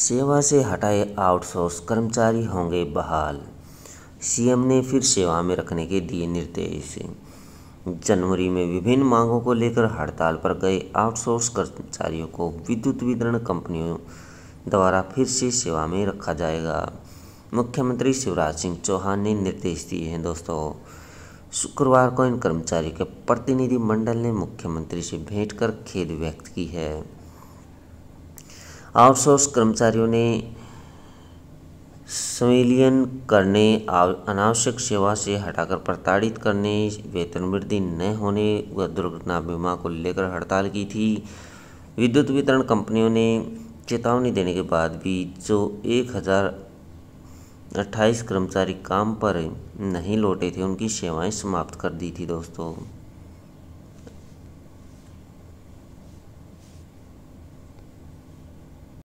सेवा से हटाए आउटसोर्स कर्मचारी होंगे बहाल सीएम ने फिर सेवा में रखने के दिए निर्देश जनवरी में विभिन्न मांगों को लेकर हड़ताल पर गए आउटसोर्स कर्मचारियों को विद्युत वितरण कंपनियों द्वारा फिर से सेवा में रखा जाएगा मुख्यमंत्री शिवराज सिंह चौहान ने निर्देश दिए हैं दोस्तों शुक्रवार को इन कर्मचारियों के प्रतिनिधिमंडल ने मुख्यमंत्री से भेंट कर खेद व्यक्त की है आउटसोर्स कर्मचारियों ने संविलियन करने अनावश्यक सेवा से हटाकर प्रताड़ित करने वेतन वृद्धि न होने व दुर्घटना बीमा को लेकर हड़ताल की थी विद्युत वितरण कंपनियों ने चेतावनी देने के बाद भी जो एक हज़ार अट्ठाईस कर्मचारी काम पर नहीं लौटे थे उनकी सेवाएं समाप्त कर दी थी दोस्तों